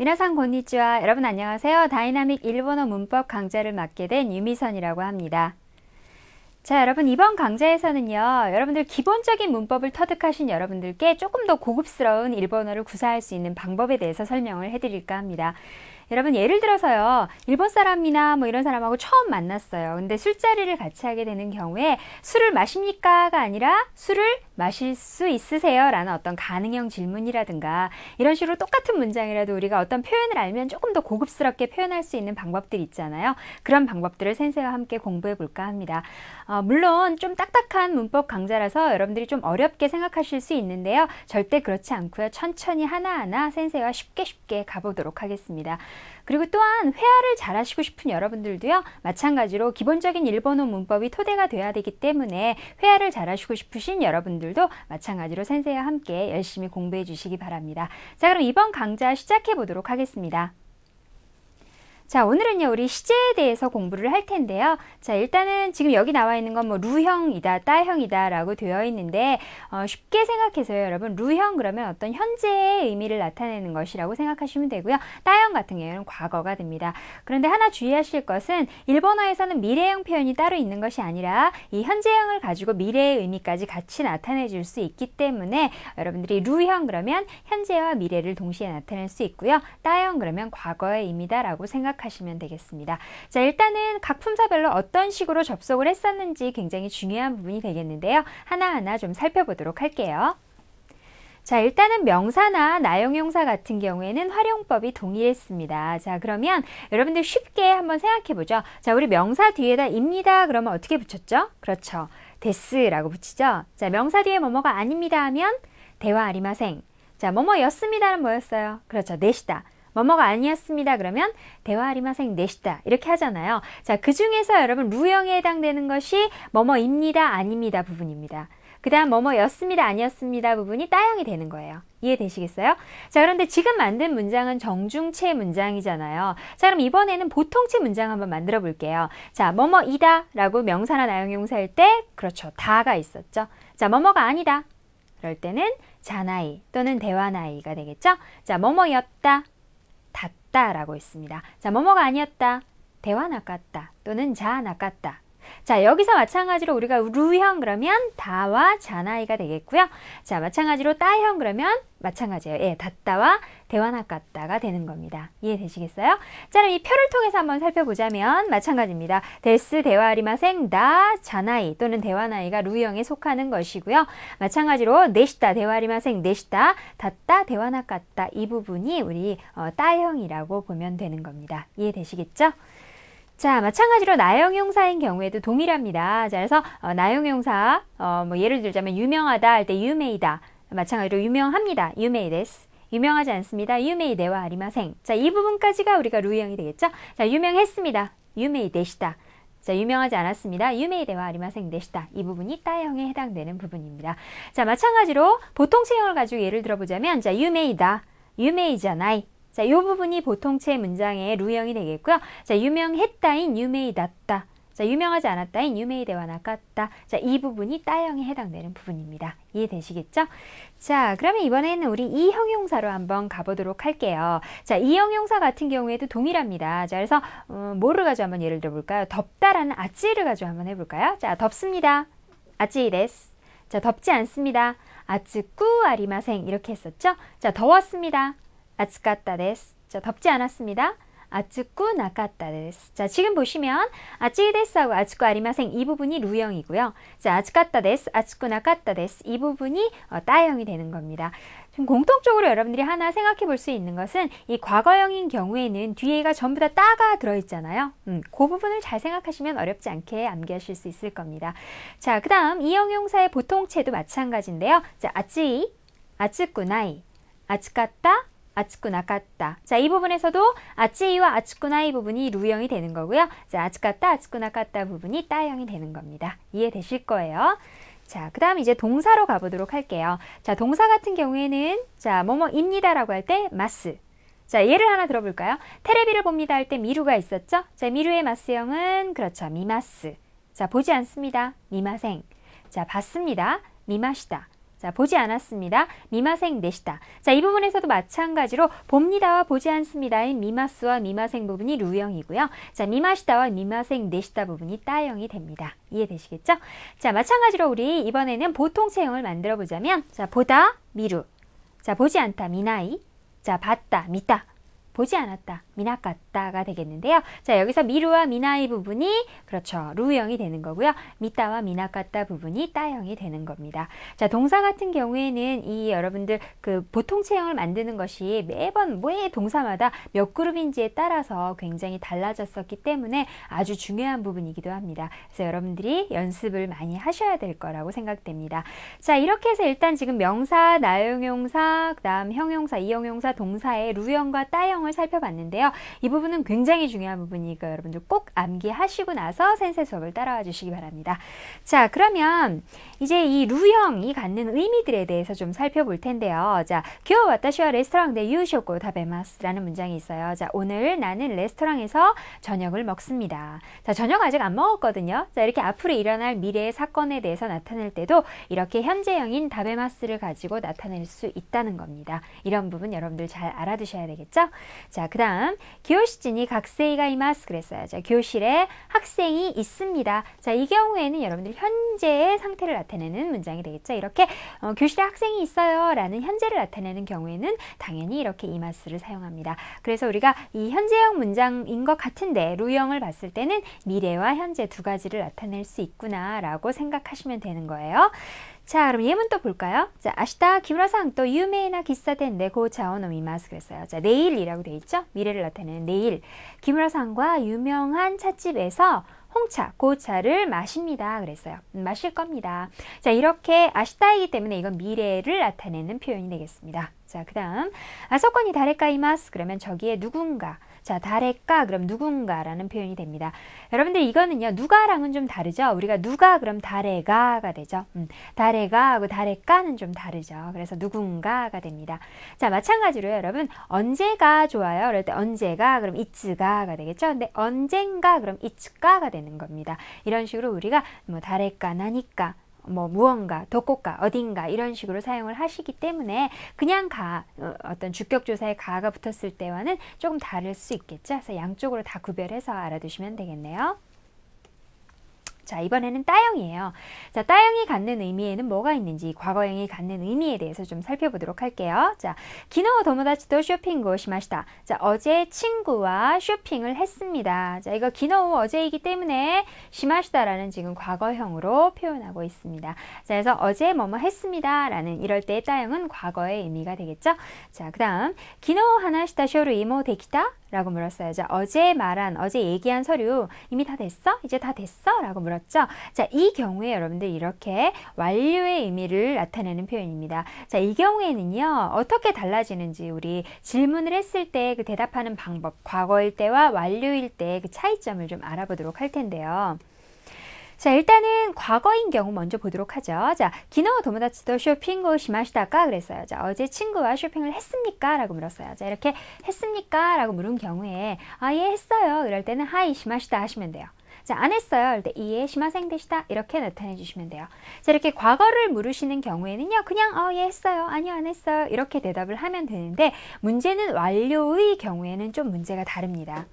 미나상 곤니치와 여러분 안녕하세요. 다이나믹 일본어 문법 강좌를 맡게 된 유미선이라고 합니다. 자, 여러분 이번 강좌에서는요. 여러분들 기본적인 문법을 터득하신 여러분들께 조금 더 고급스러운 일본어를 구사할 수 있는 방법에 대해서 설명을 해 드릴까 합니다. 여러분 예를 들어서요. 일본 사람이나 뭐 이런 사람하고 처음 만났어요. 근데 술자리를 같이 하게 되는 경우에 술을 마십니까가 아니라 술을 마실 수 있으세요? 라는 어떤 가능형 질문이라든가 이런 식으로 똑같은 문장이라도 우리가 어떤 표현을 알면 조금 더 고급스럽게 표현할 수 있는 방법들 있잖아요. 그런 방법들을 센세와 함께 공부해 볼까 합니다. 어, 물론 좀 딱딱한 문법 강좌라서 여러분들이 좀 어렵게 생각하실 수 있는데요. 절대 그렇지 않고요. 천천히 하나하나 센세와 쉽게 쉽게 가보도록 하겠습니다. 그리고 또한 회화를 잘하시고 싶은 여러분들도요. 마찬가지로 기본적인 일본어 문법이 토대가 돼야 되기 때문에 회화를 잘하시고 싶으신 여러분들도 마찬가지로 센세이와 함께 열심히 공부해 주시기 바랍니다. 자, 그럼 이번 강좌 시작해 보도록 하겠습니다. 자, 오늘은요, 우리 시제에 대해서 공부를 할 텐데요. 자, 일단은 지금 여기 나와 있는 건뭐 루형이다, 따형이다 라고 되어 있는데, 어, 쉽게 생각해서요, 여러분. 루형 그러면 어떤 현재의 의미를 나타내는 것이라고 생각하시면 되고요. 따형 같은 경우는 과거가 됩니다. 그런데 하나 주의하실 것은 일본어에서는 미래형 표현이 따로 있는 것이 아니라 이 현재형을 가지고 미래의 의미까지 같이 나타내 줄 수 있기 때문에 여러분들이 루형 그러면 현재와 미래를 동시에 나타낼 수 있고요. 따형 그러면 과거의 의미다라고 생각 생각하시면 되겠습니다. 자, 일단은 각 품사별로 어떤 식으로 접속을 했었는지 굉장히 중요한 부분이 되겠는데요. 하나하나 좀 살펴보도록 할게요. 자, 일단은 명사나 나용용사 같은 경우에는 활용법이 동일했습니다. 자, 그러면 여러분들 쉽게 한번 생각해 보죠. 자, 우리 명사 뒤에다 입니다. 그러면 어떻게 붙였죠? 그렇죠. 데스라고 붙이죠. 자, 명사 뒤에 뭐뭐가 아닙니다 하면 대화 아리마생. 자, 뭐뭐였습니다는 뭐였어요? 그렇죠. 내시다. 뭐뭐가 아니었습니다. 그러면 대화하리마생 내시다 이렇게 하잖아요. 자, 그 중에서 여러분 루형에 해당되는 것이 뭐뭐입니다, 아닙니다 부분입니다. 그 다음 뭐뭐였습니다, 아니었습니다 부분이 따형이 되는 거예요. 이해되시겠어요? 자, 그런데 지금 만든 문장은 정중체 문장이잖아요. 자, 그럼 이번에는 보통체 문장 한번 만들어 볼게요. 자, 뭐뭐이다 라고 명사나 나용용사일 때, 그렇죠. 다가 있었죠. 자, 뭐뭐가 아니다. 그럴 때는 자나이 또는 대화나이가 되겠죠? 자, 뭐뭐였다 닿다 라고 있습니다. 자, 뭐뭐가 아니었다. 대화 나갔다 또는 자 나갔다. 자, 여기서 마찬가지로 우리가 루형 그러면 다와 자나이가 되겠고요. 자, 마찬가지로 따형 그러면 마찬가지예요. 예, 닿다와 대환아갔다가 되는 겁니다. 이해되시겠어요? 자, 그럼 이 표를 통해서 한번 살펴보자면 마찬가지입니다. 데스 대화리마생 나 자나이 또는 대화나이가 루형에 속하는 것이고요. 마찬가지로 네시다 대화리마생 네시다 닷다 대화나갔다이 부분이 우리 어, 따형이라고 보면 되는 겁니다. 이해되시겠죠? 자, 마찬가지로 나형용사인 경우에도 동일합니다. 자, 그래서 어, 나형용사 어, 뭐 예를 들자면 유명하다 할 때 유메이다 마찬가지로 유명합니다. 유메이데스 유명하지 않습니다. 유메이 내와 아리마생. 자, 이 부분까지가 우리가 루이형이 되겠죠? 자, 유명했습니다. 유메이 되시다. 자, 유명하지 않았습니다. 유메이 대화 아리마생 내시다. 이 부분이 따형에 해당되는 부분입니다. 자, 마찬가지로 보통체형을 가지고 예를 들어보자면, 자, 유메이다, 유메이잖아이. 자, 이 부분이 보통체 문장의 루형이 되겠고요. 자, 유명했다인 유메이났다 자, 유명하지 않았다인 유메이 대화나 같다. 자, 이 부분이 따형에 해당되는 부분입니다. 이해되시겠죠? 자, 그러면 이번에는 우리 이 형용사로 한번 가보도록 할게요. 자, 이 형용사 같은 경우에도 동일합니다. 자, 그래서 음, 뭐를 가지고 한번 예를 들어볼까요? 덥다라는 아찌를 가지고 한번 해볼까요? 자, 덥습니다. 아찌 이 데스. 자, 덥지 않습니다. 아츠꾸 아리마생 이렇게 했었죠? 자, 더웠습니다. 아츠까따 데스. 자, 덥지 않았습니다. 아츠쿠 나갔다です. 자, 지금 보시면 아찌데스하고 아츠쿠 아리마생 이 부분이 루형이고요. 자, 아츠갔다です, 아츠쿠 나갔다です. 이 부분이 어, 따형이 되는 겁니다. 좀 공통적으로 여러분들이 하나 생각해 볼 수 있는 것은 이 과거형인 경우에는 뒤에가 전부 다 따가 들어있잖아요. 음, 그 부분을 잘 생각하시면 어렵지 않게 암기하실 수 있을 겁니다. 자, 그 다음 이형용사의 보통체도 마찬가지인데요. 자, 아찌, 아츠쿠 나이, 아츠갔다, 아츠쿠 나갔다. 자, 이 부분에서도 아치이와 아츠쿠나이 부분이 루형이 되는 거고요. 자, 아츠갔다, 아츠쿠 나갔다 부분이 따형이 되는 겁니다. 이해되실 거예요. 자, 그 다음 이제 동사로 가보도록 할게요. 자, 동사 같은 경우에는 자, 뭐뭐입니다라고 할 때 마스. 자, 예를 하나 들어볼까요? 테레비를 봅니다 할 때 미루가 있었죠? 자, 미루의 마스형은 그렇죠. 미마스. 자, 보지 않습니다. 미마생. 자, 봤습니다. 미마시다. 자, 보지 않았습니다. 미마생 내시다. 자, 이 부분에서도 마찬가지로 봅니다와 보지 않습니다인 미마스와 미마생 부분이 루형이고요. 자, 미마시다와 미마생 내시다 부분이 따형이 됩니다. 이해되시겠죠? 자, 마찬가지로 우리 이번에는 보통 체형을 만들어 보자면 자, 보다 미루. 자, 보지 않다 미나이. 자, 봤다 미다. 보지 않았다 미나갔다가 되겠는데요. 자, 여기서 미루와 미나의 부분이 그렇죠. 루형이 되는 거고요. 미따와 미나갔다 부분이 따형이 되는 겁니다. 자, 동사 같은 경우에는 이 여러분들 그 보통 체형을 만드는 것이 매번 매 뭐 동사마다 몇 그룹인지에 따라서 굉장히 달라졌었기 때문에 아주 중요한 부분이기도 합니다. 그래서 여러분들이 연습을 많이 하셔야 될 거라고 생각됩니다. 자, 이렇게 해서 일단 지금 명사, 나용용사, 그다음 형용사, 이형용사, 동사의 루형과 따형을 살펴봤는데요. 있고요. 이 부분은 굉장히 중요한 부분이니까 여러분들 꼭 암기하시고 나서 센세 수업을 따라와 주시기 바랍니다. 자, 그러면 이제 이 루형이 갖는 의미들에 대해서 좀 살펴볼 텐데요. 자, 교 와타시와 레스토랑 대 유쇼코 다베마스라는 문장이 있어요. 자, 오늘 나는 레스토랑에서 저녁을 먹습니다. 자, 저녁 아직 안 먹었거든요. 자, 이렇게 앞으로 일어날 미래의 사건에 대해서 나타낼 때도 이렇게 현재형인 다베마스를 가지고 나타낼 수 있다는 겁니다. 이런 부분 여러분들 잘 알아두셔야 되겠죠? 자, 그 다음 교실진이 각세이가 이마스 그랬어요. 자, 교실에 학생이 있습니다. 자, 이 경우에는 여러분들 현재의 상태를 나타내는 문장이 되겠죠. 이렇게 어, 교실에 학생이 있어요. 라는 현재를 나타내는 경우에는 당연히 이렇게 이마스를 사용합니다. 그래서 우리가 이 현재형 문장인 것 같은데 루형을 봤을 때는 미래와 현재 두 가지를 나타낼 수 있구나라고 생각하시면 되는 거예요. 자, 그럼 예문 또 볼까요? 자, 아시다 기라상또 유메이나 기사텐데 고자오노미마스 그 그랬어요. 자, 내일이라고 돼 있죠? 미래를 나타내는 내일. 기라상과 유명한 찻집에서 홍차, 고차를 그 마십니다. 그랬어요. 음, 마실 겁니다. 자, 이렇게 아시다이기 때문에 이건 미래를 나타내는 표현이 되겠습니다. 자, 그 다음, 아서건이 다레카이마스. 그러면 저기에 누군가, 자, 다래까 그럼 누군가라는 표현이 됩니다. 여러분들 이거는요. 누가랑은 좀 다르죠. 우리가 누가 그럼 다래가가 되죠. 음, 달의가하고 다래까는좀 다르죠. 그래서 누군가가 됩니다. 자, 마찬가지로 여러분 언제가 좋아요. 그럴 때 언제가 그럼 이츠가가 되겠죠. 근데 언젠가 그럼 이츠가가 되는 겁니다. 이런 식으로 우리가 뭐 달의까 나니까 뭐 무언가, 덕고가, 어딘가 이런 식으로 사용을 하시기 때문에 그냥 가 어, 어떤 주격조사에 가가 붙었을 때와는 조금 다를 수 있겠죠. 그래서 양쪽으로 다 구별해서 알아두시면 되겠네요. 자, 이번에는 따영이에요 자, 따영이 갖는 의미에는 뭐가 있는지 과거형이 갖는 의미에 대해서 좀 살펴보도록 할게요. 자, 기노 도모다치도 쇼핑고 시마시다. 자, 어제 친구와 쇼핑을 했습니다. 자, 이거 기노 어제이기 때문에 시마시다라는 지금 과거형으로 표현하고 있습니다. 자, 그래서 어제 뭐뭐 했습니다라는 이럴 때따영은 과거의 의미가 되겠죠? 자, 그다음 기노 하나시다 쇼루 이모 데키타 라고 물었어요. 자, 어제 말한, 어제 얘기한 서류 이미 다 됐어? 이제 다 됐어? 라고 물었죠. 자, 이 경우에 여러분들 이렇게 완료의 의미를 나타내는 표현입니다. 자, 이 경우에는요, 어떻게 달라지는지 우리 질문을 했을 때 그 대답하는 방법, 과거일 때와 완료일 때 그 차이점을 좀 알아보도록 할 텐데요. 자, 일단은 과거인 경우 먼저 보도록 하죠. 자, 기노 도모다치도 쇼핑고 시마시다가 그랬어요. 자, 어제 친구와 쇼핑을 했습니까? 라고 물었어요. 자, 이렇게 했습니까? 라고 물은 경우에 아, 예, 했어요. 이럴 때는 하이 시마시다 하시면 돼요. 자, 안 했어요. 이때 이에 심화생 되시다 이렇게 나타내 주시면 돼요. 자, 이렇게 과거를 물으시는 경우에는요. 그냥 어, 예, 했어요. 아니요, 안 했어요. 이렇게 대답을 하면 되는데 문제는 완료의 경우에는 좀 문제가 다릅니다.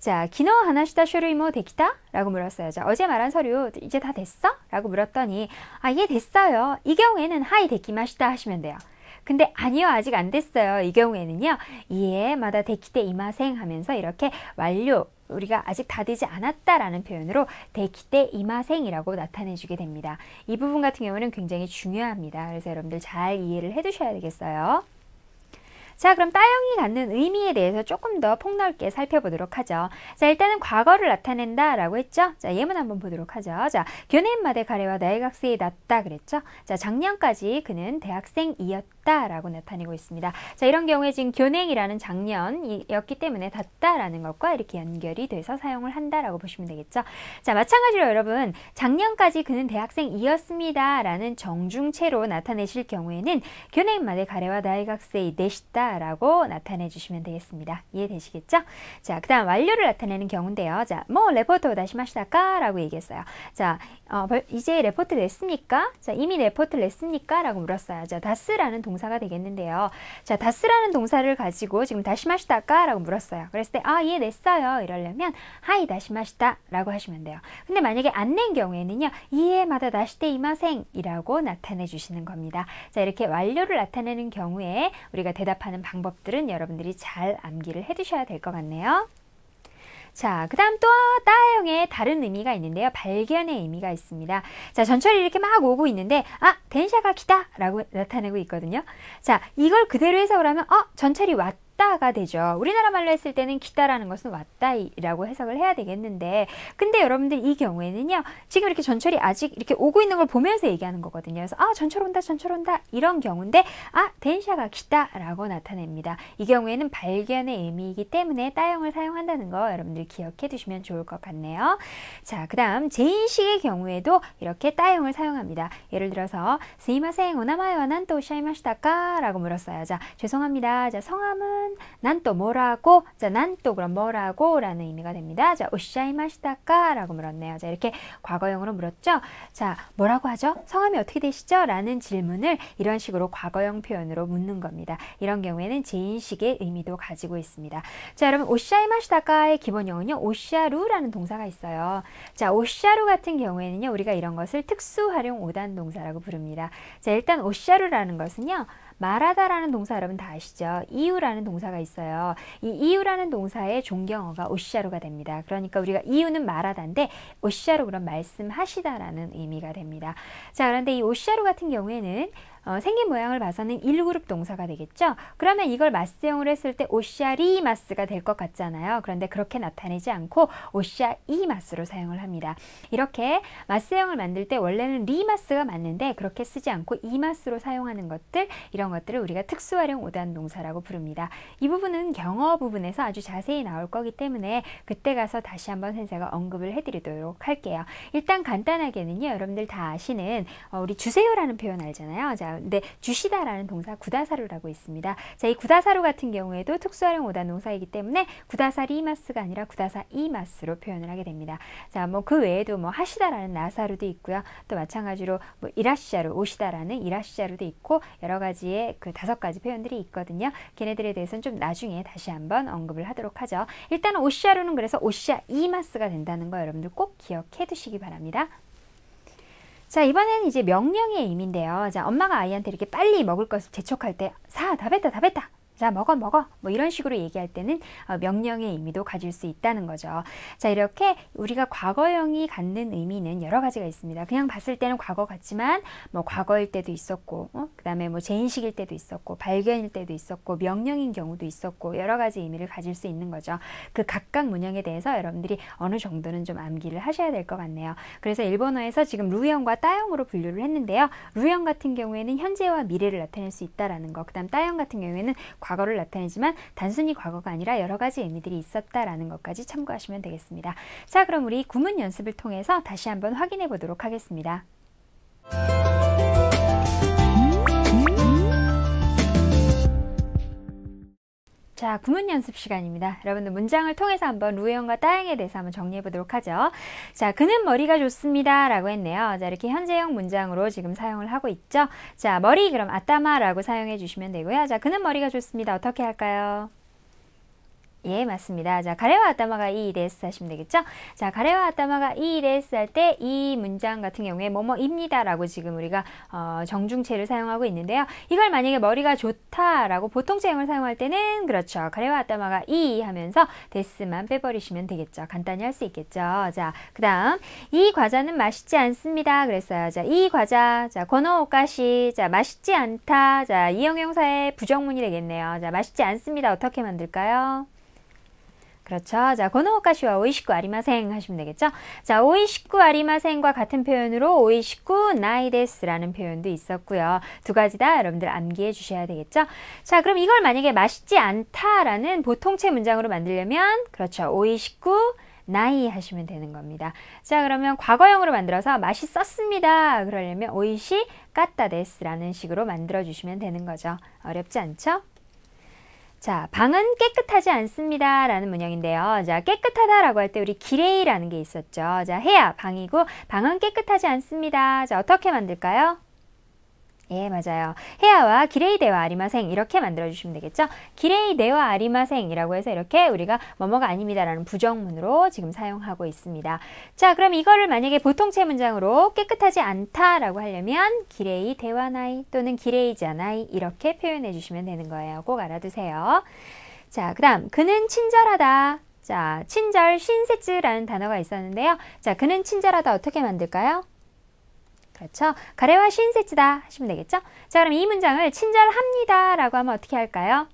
자, 기노 하나시다 쇼루이모 데키다? 뭐 라고 물었어요. 자, 어제 말한 서류 이제 다 됐어? 라고 물었더니 아, 예 됐어요. 이 경우에는 하이 데키마시다 하시면 돼요. 근데 아니요 아직 안 됐어요. 이 경우에는요. 예, 마다 데키테 이마생 하면서 이렇게 완료 우리가 아직 다 되지 않았다라는 표현으로 데키테 이마생이라고 나타내주게 됩니다. 이 부분 같은 경우는 굉장히 중요합니다. 그래서 여러분들 잘 이해를 해두셔야 되겠어요. 자, 그럼 따영이 갖는 의미에 대해서 조금 더 폭넓게 살펴보도록 하죠. 자, 일단은 과거를 나타낸다 라고 했죠. 자, 예문 한번 보도록 하죠. 자, 교내인마대 가래와 나이각세에 났다 그랬죠. 자, 작년까지 그는 대학생이었다. 닿다라고 나타내고 있습니다. 자, 이런 경우에 지금 교냉이라는 장면이었기 때문에 닫다라는 것과 이렇게 연결이 돼서 사용을 한다라고 보시면 되겠죠. 자, 마찬가지로 여러분, 작년까지 그는 대학생이었습니다라는 정중체로 나타내실 경우에는 교냉말의 가래와 다이각세이 내시다라고 나타내 주시면 되겠습니다. 이해되시겠죠? 자, 그다음 완료를 나타내는 경우인데요. 자, 뭐 레포트 다시 마시다까라고 얘기했어요. 자, 어, 이제 레포트 냈습니까? 자, 이미 레포트 냈습니까?라고 물었어요. 자, 다스라는 동사가 되겠는데요. 자, 다스라는 동사를 가지고 지금 다시마시다까? 라고 물었어요. 그랬을 때, 아, 예, 냈어요. 이러려면, 하이, 다시마시다. 라고 하시면 돼요. 근데 만약에 안 낸 경우에는요, 이에마다 다시대 이마생. 이라고 나타내 주시는 겁니다. 자, 이렇게 완료를 나타내는 경우에 우리가 대답하는 방법들은 여러분들이 잘 암기를 해 두셔야 될 것 같네요. 자, 그 다음 또 따용의 다른 의미가 있는데요. 발견의 의미가 있습니다. 자, 전철이 이렇게 막 오고 있는데, 아, 덴샤가 기다! 라고 나타내고 있거든요. 자, 이걸 그대로 해석을 하면, 어, 전철이 왔다. 왔다가 되죠. 우리나라 말로 했을 때는 기다라는 것은 왔다이라고 해석을 해야 되겠는데, 근데 여러분들 이 경우에는요, 지금 이렇게 전철이 아직 이렇게 오고 있는 걸 보면서 얘기하는 거거든요. 그래서 아 전철 온다, 전철 온다 이런 경우인데, 아 덴샤가 기다라고 나타냅니다. 이 경우에는 발견의 의미이기 때문에 따용을 사용한다는 거 여러분들 기억해 두시면 좋을 것 같네요. 자, 그다음 제인식의 경우에도 이렇게 따용을 사용합니다. 예를 들어서 스이마생 오나마요난 또 샤이마시다까라고 물었어요. 자, 죄송합니다. 자, 성함은 난또 뭐라고 자, 난 또 그럼 뭐라고 라는 의미가 됩니다. 자, 오샤이마시다까 라고 물었네요. 자, 이렇게 과거형으로 물었죠. 자, 뭐라고 하죠? 성함이 어떻게 되시죠? 라는 질문을 이런 식으로 과거형 표현으로 묻는 겁니다. 이런 경우에는 제인식의 의미도 가지고 있습니다. 자, 여러분 오샤이마시다까의 기본형은요. 오샤루라는 동사가 있어요. 자, 오샤루 같은 경우에는요. 우리가 이런 것을 특수 활용 오단 동사라고 부릅니다. 자, 일단 오샤루라는 것은요. 말하다라는 동사 여러분 다 아시죠? 이유라는 동사가 있어요. 이 이유라는 동사의 종경어가 오시아로가 됩니다. 그러니까 우리가 이유는 말하다인데 오시아로 그럼 말씀하시다라는 의미가 됩니다. 자, 그런데 이 오시아로 같은 경우에는 어, 생긴 모양을 봐서는 1그룹 동사가 되겠죠. 그러면 이걸 마스형으로 했을 때 오샤리마스가 될 것 같잖아요. 그런데 그렇게 나타내지 않고 오샤이마스로 사용을 합니다. 이렇게 마스형을 만들 때 원래는 리마스가 맞는데 그렇게 쓰지 않고 이마스로 사용하는 것들 이런 것들을 우리가 특수활용 오단 동사라고 부릅니다. 이 부분은 경어 부분에서 아주 자세히 나올 거기 때문에 그때 가서 다시 한번 선생가 언급을 해드리도록 할게요. 일단 간단하게는요. 여러분들 다 아시는 어, 우리 주세요라는 표현 알잖아요. 자, 있어요. 근데 주시다라는 동사 구다사루라고 있습니다. 자, 이 구다사루 같은 경우에도 특수활용 오단 동사이기 때문에 구다사 리마스가 아니라 구다사 이마스로 표현을 하게 됩니다. 자, 뭐 그 외에도 뭐 하시다라는 나사루도 있고요. 또 마찬가지로 뭐 이라시자루, 오시다라는 이라시자루도 있고 여러 가지의 그 다섯 가지 표현들이 있거든요. 걔네들에 대해서는 좀 나중에 다시 한번 언급을 하도록 하죠. 일단 오시아루는 그래서 오시아 이마스가 된다는 거 여러분들 꼭 기억해 두시기 바랍니다. 자, 이번에는 이제 명령의 의미인데요. 자, 엄마가 아이한테 이렇게 빨리 먹을 것을 재촉할 때, 사, 다 뱉다, 다 뱉다. 자 먹어 먹어 뭐 이런 식으로 얘기할 때는 어, 명령의 의미도 가질 수 있다는 거죠. 자 이렇게 우리가 과거형이 갖는 의미는 여러 가지가 있습니다. 그냥 봤을 때는 과거 같지만 뭐 과거일 때도 있었고 어? 그다음에 뭐제인식일 때도 있었고 발견일 때도 있었고 명령인 경우도 있었고 여러 가지 의미를 가질 수 있는 거죠. 그 각각 문형에 대해서 여러분들이 어느 정도는 좀 암기를 하셔야 될 것 같네요. 그래서 일본어에서 지금 루형과 따형으로 분류를 했는데요. 루형 같은 경우에는 현재와 미래를 나타낼 수 있다라는 거. 그다음 따형 같은 경우에는 과 과거를 나타내지만 단순히 과거가 아니라 여러 가지 의미들이 있었다라는 것까지 참고하시면 되겠습니다. 자, 그럼 우리 구문 연습을 통해서 다시 한번 확인해 보도록 하겠습니다. 자, 구문 연습 시간입니다. 여러분들 문장을 통해서 한번 루에온과 따행에 대해서 한번 정리해 보도록 하죠. 자, 그는 머리가 좋습니다. 라고 했네요. 자, 이렇게 현재형 문장으로 지금 사용을 하고 있죠. 자, 머리 그럼 아따마라고 사용해 주시면 되고요. 자, 그는 머리가 좋습니다. 어떻게 할까요? 예, 맞습니다. 자, 가레와 아따마가 이 레스 하시면 되겠죠? 자, 가레와 아따마가 이 레스 할 때 이 문장 같은 경우에 뭐뭐입니다라고 지금 우리가 어, 정중체를 사용하고 있는데요. 이걸 만약에 머리가 좋다라고 보통체형을 사용할 때는 그렇죠. 가레와 아따마가 이 하면서 데스만 빼버리시면 되겠죠. 간단히 할 수 있겠죠. 자, 그다음 이 과자는 맛있지 않습니다. 그랬어요. 자, 이 과자, 자, 건어오까시, 자, 맛있지 않다. 자, 이형용사의 부정문이 되겠네요. 자, 맛있지 않습니다. 어떻게 만들까요? 그렇죠. 자, 고노오카시와 오이시쿠 아리마생 하시면 되겠죠. 자, 오이시쿠 아리마생과 같은 표현으로 오이시쿠 나이데스라는 표현도 있었고요. 두 가지 다 여러분들 암기해 주셔야 되겠죠. 자, 그럼 이걸 만약에 맛있지 않다라는 보통체 문장으로 만들려면 그렇죠. 오이시쿠 나이 하시면 되는 겁니다. 자, 그러면 과거형으로 만들어서 맛있었습니다. 그러려면 오이시 까따데스라는 식으로 만들어 주시면 되는 거죠. 어렵지 않죠? 자, 방은 깨끗하지 않습니다. 라는 문형인데요. 자, 깨끗하다라고 할 때 우리 기레이라는 게 있었죠. 자, 해야 방이고, 방은 깨끗하지 않습니다. 자, 어떻게 만들까요? 예, 맞아요. 헤아와 기레이 대화 아리마생 이렇게 만들어주시면 되겠죠. 기레이 대화 아리마생이라고 해서 이렇게 우리가 뭐뭐가 아닙니다라는 부정문으로 지금 사용하고 있습니다. 자, 그럼 이거를 만약에 보통체 문장으로 깨끗하지 않다라고 하려면 기레이 대화나이 또는 기레이자나이 이렇게 표현해 주시면 되는 거예요. 꼭 알아두세요. 자, 그 다음 그는 친절하다. 자, 친절 신세즈라는 단어가 있었는데요. 자, 그는 친절하다 어떻게 만들까요? 그렇죠? 가래와 신세치다 하시면 되겠죠? 자, 그럼 이 문장을 친절합니다 라고 하면 어떻게 할까요?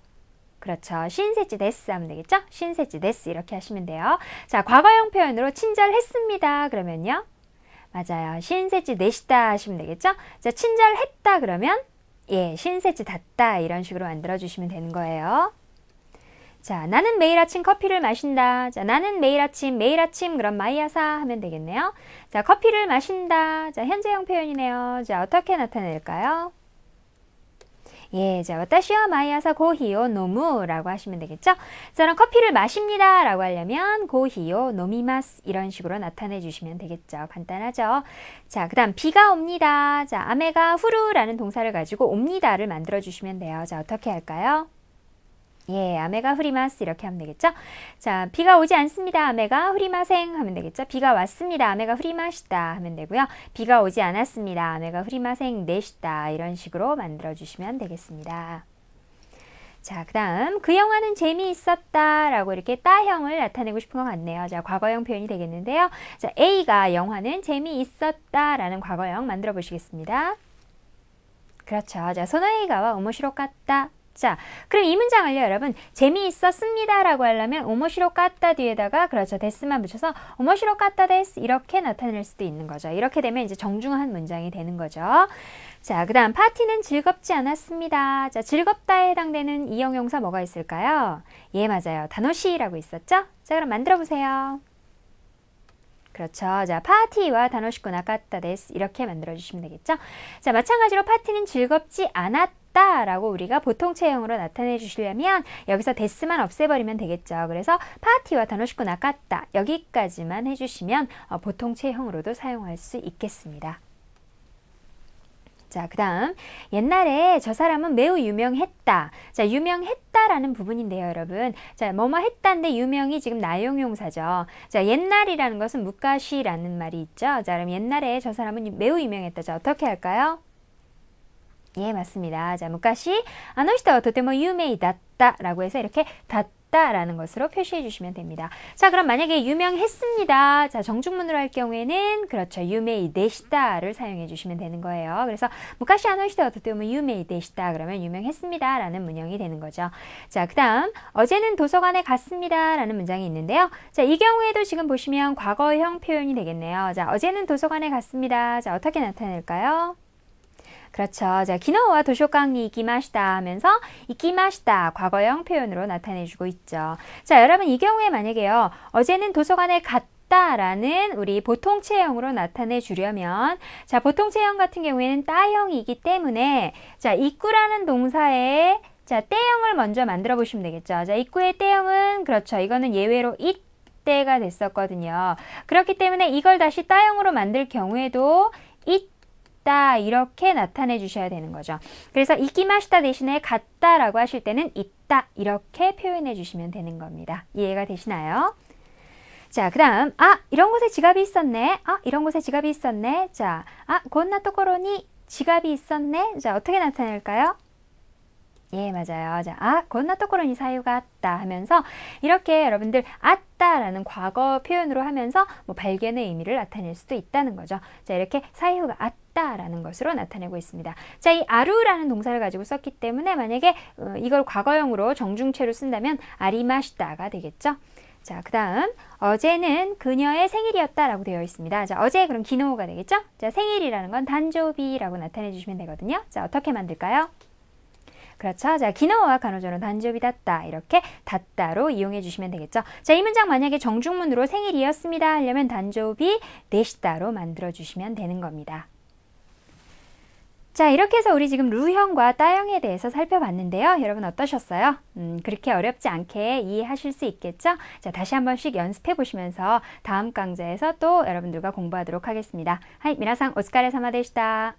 그렇죠. 신세치 데스 하면 되겠죠? 신세치 데스 이렇게 하시면 돼요. 자, 과거형 표현으로 친절했습니다. 그러면요. 맞아요. 신세치데시다 하시면 되겠죠? 자, 친절했다 그러면 예, 신세치 닿다 이런 식으로 만들어 주시면 되는 거예요. 자, 나는 매일 아침 커피를 마신다. 자, 나는 매일 아침, 매일 아침, 그럼 마이아사 하면 되겠네요. 자, 커피를 마신다. 자, 현재형 표현이네요. 자, 어떻게 나타낼까요? 예, 자, 와타시와 마이아사 고히요 노무라고 하시면 되겠죠? 저는 커피를 마십니다 라고 하려면 고히요 노미마스 이런 식으로 나타내 주시면 되겠죠. 간단하죠? 자, 그 다음 비가 옵니다. 자, 아메가 후루라는 동사를 가지고 옵니다를 만들어 주시면 돼요. 자, 어떻게 할까요? 예, 아메가 후리마스 이렇게 하면 되겠죠? 자, 비가 오지 않습니다. 아메가 후리마생 하면 되겠죠? 비가 왔습니다. 아메가 후리마시다 하면 되고요. 비가 오지 않았습니다. 아메가 후리마생 내시다 이런 식으로 만들어 주시면 되겠습니다. 자, 그 다음, 그 영화는 재미있었다 라고 이렇게 따형을 나타내고 싶은 것 같네요. 자, 과거형 표현이 되겠는데요. 자, A가 영화는 재미있었다 라는 과거형 만들어 보시겠습니다. 그렇죠. 자, 소나이가와 오모시로 같다 자, 그럼 이 문장을요, 여러분 재미있었습니다라고 하려면 오모시로 깠다 뒤에다가 그렇죠 데스만 붙여서 오모시로 깠다 데스 이렇게 나타낼 수도 있는 거죠. 이렇게 되면 이제 정중한 문장이 되는 거죠. 자, 그 다음 파티는 즐겁지 않았습니다. 자, 즐겁다에 해당되는 이형용사 뭐가 있을까요? 예, 맞아요. 다노시라고 있었죠? 자, 그럼 만들어 보세요. 그렇죠. 자, 파티와 다노시코나깠다 데스 이렇게 만들어 주시면 되겠죠? 자, 마찬가지로 파티는 즐겁지 않았다. 있다라고 우리가 보통 체형으로 나타내 주시려면 여기서 데스만 없애버리면 되겠죠. 그래서 파티와 단어식구 나갔다 여기까지만 해주시면 어, 보통 체형으로도 사용할 수 있겠습니다. 자, 그 다음. 옛날에 저 사람은 매우 유명했다. 자, 유명했다라는 부분인데요, 여러분. 자, 뭐뭐 했다인데 유명이 지금 나용용사죠. 자, 옛날이라는 것은 무가시라는 말이 있죠. 자, 그럼 옛날에 저 사람은 매우 유명했다. 자, 어떻게 할까요? 예, 맞습니다. 자, 무카시 아노시타 도테모 유메이 다라고 해서 이렇게 다라는 것으로 표시해 주시면 됩니다. 자, 그럼 만약에 유명했습니다. 자, 정중문으로 할 경우에는 그렇죠. 유메이 데시다를 사용해 주시면 되는 거예요. 그래서 무카시 아노시타 도테모 유메이 데시다 그러면 유명했습니다라는 문형이 되는 거죠. 자, 그다음 어제는 도서관에 갔습니다라는 문장이 있는데요. 자, 이 경우에도 지금 보시면 과거형 표현이 되겠네요. 자, 어제는 도서관에 갔습니다. 자, 어떻게 나타낼까요? 그렇죠. 자, 기노와 도쇼강이 이기마시다 하면서 이기마시다 과거형 표현으로 나타내주고 있죠. 자, 여러분 이 경우에 만약에요. 어제는 도서관에 갔다 라는 우리 보통 체형으로 나타내 주려면 자 보통 체형 같은 경우에는 따형이기 때문에 자 입구라는 동사에 자 때형을 먼저 만들어 보시면 되겠죠 자 입구의 때형은 그렇죠 이거는 예외로 it 때가 됐었거든요 그렇기 때문에 이걸 다시 따형으로 만들 경우에도 it 있다 이렇게 나타내 주셔야 되는 거죠. 그래서 이기마시다 대신에 갔다라고 하실 때는 있다 이렇게 표현해 주시면 되는 겁니다. 이해가 되시나요? 자, 그 다음, 아, 이런 곳에 지갑이 있었네. 아, 이런 곳에 지갑이 있었네. 자, 아, 곤나 토코로니 지갑이 있었네. 자, 어떻게 나타낼까요? 예, 맞아요. 자, 아, 건나토코로니 사유가 왔다 하면서 이렇게 여러분들 왔다라는 과거 표현으로 하면서 뭐 발견의 의미를 나타낼 수도 있다는 거죠. 자, 이렇게 사유가 왔다. 라는 것으로 나타내고 있습니다. 자, 이 아루라는 동사를 가지고 썼기 때문에 만약에 어, 이걸 과거형으로 정중체로 쓴다면 아리마시다가 되겠죠. 자, 그 다음, 어제는 그녀의 생일이었다라고 되어 있습니다. 자, 어제 그럼 기노가 되겠죠? 자, 생일이라는 건 단조비라고 나타내 주시면 되거든요. 자, 어떻게 만들까요? 그렇죠? 자, 기너와 간호조는 단조비 닫다 이렇게 닫다로 이용해 주시면 되겠죠. 자, 이 문장 만약에 정중문으로 생일이었습니다 하려면 단조비 네시다로 만들어 주시면 되는 겁니다. 자, 이렇게 해서 우리 지금 루형과 따형에 대해서 살펴봤는데요. 여러분 어떠셨어요? 음, 그렇게 어렵지 않게 이해하실 수 있겠죠? 자, 다시 한 번씩 연습해 보시면서 다음 강좌에서 또 여러분들과 공부하도록 하겠습니다. 하이, 미나상 오스카레 사마데시다.